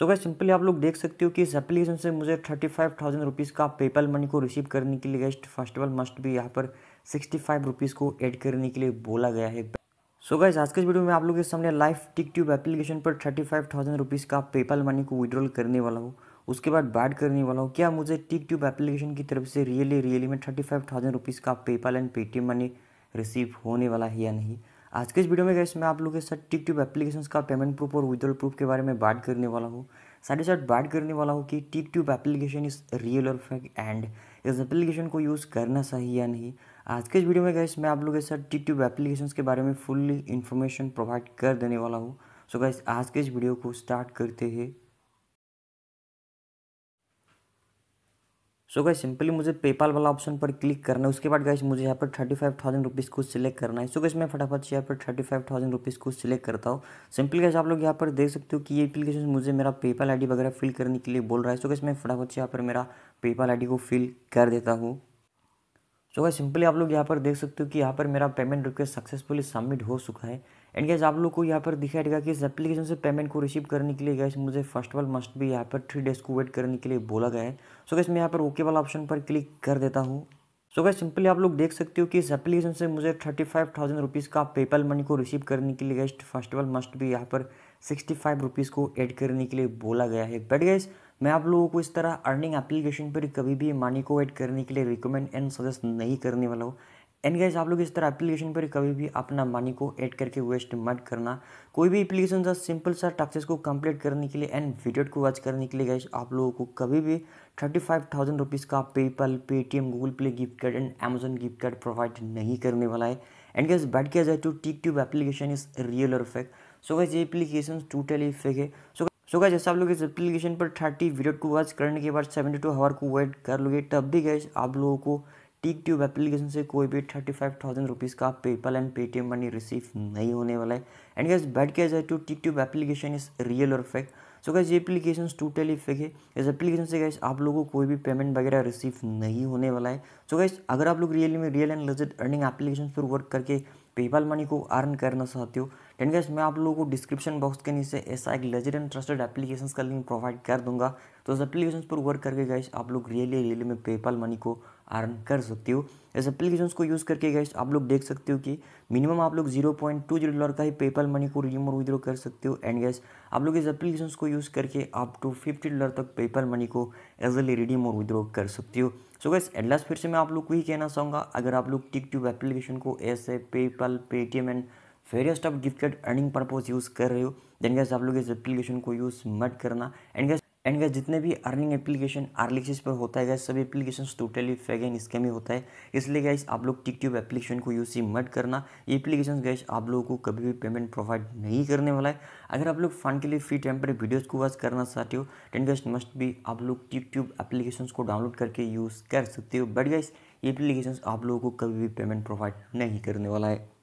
सो so simply आप लोग देख सकते हो कि इस एप्लीकेशन से मुझे थर्टी फाइव थाउजेंड रुपीज़ का पेपल मनी को रिसीव करने के लिए guys first of all must भी यहाँ पर सिक्सटी फाइव रुपीज़ को ऐड करने के लिए बोला गया है सो so आज के वीडियो में आप लोग के सामने लाइव टिक ट्यूब एप्लीकेशन पर थर्टी फाइव थाउजेंड रुपीज़ का पेपल मनी को विड्रॉल करने वाला हूँ उसके बाद बैड करने वाला हूँ क्या मुझे टिक ट्यूब एप्लीकेशन की तरफ से रियली रियली में थर्टी फाइव थाउजेंड रुपीज़ का PayPal and Paytm money receive होने वाला है या नहीं आज के इस वीडियो में गैस मैं आप लोगों के साथ टिक टिप एप्लीकेशन का पेमेंट प्रूफ और विदड्रॉल प्रूफ के बारे में बात करने वाला हूँ साथ ही साथ बात करने वाला हूँ कि tick tube application is real और फैक एंड इस एप्लीकेशन को यूज़ करना सही या नहीं आज के इस वीडियो में गैस मैं आप लोगों के साथ टिक ट्यूब एप्लीकेशन के बारे में फुल्ली इन्फॉर्मेशन प्रोवाइड कर देने वाला हूँ सो so गैस आज के इस वीडियो को स्टार्ट करते हैं सो गाइस सिंपली मुझे पेपाल वाला ऑप्शन पर क्लिक करना है उसके बाद गाइस मुझे यहाँ पर थर्टी फाइव थाउजेंड रुपीज़ को सिलेक्ट करना है सो गाइस मैं फटाफट से यहाँ पर थर्टी फाइव थाउजेंड रुपीज़ को सिलेक्ट करता हूँ सिंपली गाइस आप लोग यहाँ पर देख सकते हो कि ये एप्लीकेशन मुझे मेरा पेपाल डी वगैरह फिल करने के लिए बोल रहा है सो गाइस मैं फटाफट से यहाँ पर मेरा पेपाल डी को फिल कर देता हूँ सो गाइस सिंपली आप लोग यहाँ पर देख सकते हो कि यहाँ पर मेरा पेमेंट रिक्वेस्ट सक्सेसफुली सबमिट हो चुका है एंड गैस आप लोग को यहाँ पर देगा कि इस एप्लीकेशन से पेमेंट को रिसीव करने के लिए गैस मुझे फर्स्ट ऑफ ऑल मस्ट भी यहाँ पर थ्री डेज को वेट करने के लिए बोला गया है सो गैस मैं यहाँ पर ओके वाला ऑप्शन पर क्लिक कर देता हूँ सो गैस सिंपली आप लोग देख सकते हो कि इस एप्लीकेशन से मुझे थर्टी फाइव थाउजेंड रुपीज़ का पेपल मनी को रिसीव करने के लिए guys first of all must भी यहाँ पर सिक्सटी फाइव रुपीज़ को एड करने के लिए बोला गया है बट गैस मैं आप लोगों को इस तरह अर्निंग एप्लीकेशन पर कभी भी मनी को ऐड करने के लिए रिकमेंड एंड सजेस्ट नहीं करने वाला हूँ एंड गाइज आप लोग इस तरह एप्लीकेशन पर कभी भी अपना मनी को ऐड करके वेस्ट मत करना कोई भी एप्लीकेशन सा सिंपल सा टैक्सेस को कंप्लीट करने के लिए एंड वीडियो को वॉच करने के लिए गाइज आप लोगों को कभी भी थर्टी फाइव थाउजेंड रुपीज़ का PayPal Paytm Google Play gift card and Amazon gift card provide नहीं करने वाला है एंड गाइज बैट किया जाए तो tick tube application is real और फेक सो गाइज ये एप्लीकेशन टोटली फेक है सो सो गैस आप लोग इस एप्लीकेशन पर थर्टी वीडियो को वॉच करने के बाद सेवेंटी टू आवर को वेट कर लोगे तब भी गैस आप लोगों को टिक ट्यूब एप्लीकेशन से कोई भी थर्टी फाइव थाउजेंड रुपीज़ का PayPal and Paytm money receive नहीं होने वाला है एंड गैस बैट किया जाए टू tick tube application is real और फेक सो गैस ये एप्लीकेशन टोटली फेक है इस एप्लीकेशन से गैस आप लोगों को कोई भी पेमेंट वगैरह रिसीव नहीं होने वाला है सो so गैस अगर आप लोग रियल में real and legit earning application पर वर्क करके पेपाल मनी को अर्न करना चाहते हो टेन गैस मैं आप लोगों को डिस्क्रिप्शन बॉक्स के नीचे ऐसा एक लेजर एंड ट्रस्टेड एप्लीकेशन का लिंक प्रोवाइड कर दूंगा तो उस एप्लीकेशन पर वर्क करके गैस आप लोग रियली रियली में पेपाल मनी को अर्न कर सकते हो इस एप्लीकेशन को यूज़ करके गैस आप लोग देख सकते हो कि मिनिमम आप लोग zero point two zero dollar का ही पेपाल मनी को रिडीम और विद्रो कर सकते हो एंड गैस आप लोग इस एप्लीकेशन को यूज़ करके आप टू फिफ्टी डॉलर तक पेपाल मनी को एजली रिडीम और विद्रो कर सकते हो सो गैस एडलास्ट फिर से मैं आप लोग को ही कहना चाहूँगा अगर आप लोग टिक ट्यूब एप्लीकेशन को ऐसे PayPal Paytm and various of gift card earning purpose use कर रहे हो देन गैस आप लोग इस एप्लीकेशन को यूज़ मत करना एंड गैस एंड गैस जितने भी अर्निंग एप्लीकेशन आर्लिक्सिस पर होता है गैस सभी application totally faking and scam ही होता है इसलिए गैस आप लोग टिक ट्यूब एप्लीकेशन को यूज ही मत करना ये एप्लीकेशन गैस आप लोगों को कभी भी पेमेंट प्रोवाइड नहीं करने वाला है अगर आप लोग फंड के लिए फ्री टाइम पर वीडियोज़ को वॉच करना चाहते हो टेन गैस मस्ट भी आप लोग टिक ट्यूब एप्लीकेशन को डाउनलोड करके यूज़ कर सकते हो बट गैस ये एप्लीकेशन आप लोगों को कभी भी पेमेंट प्रोवाइड नहीं करने वाला है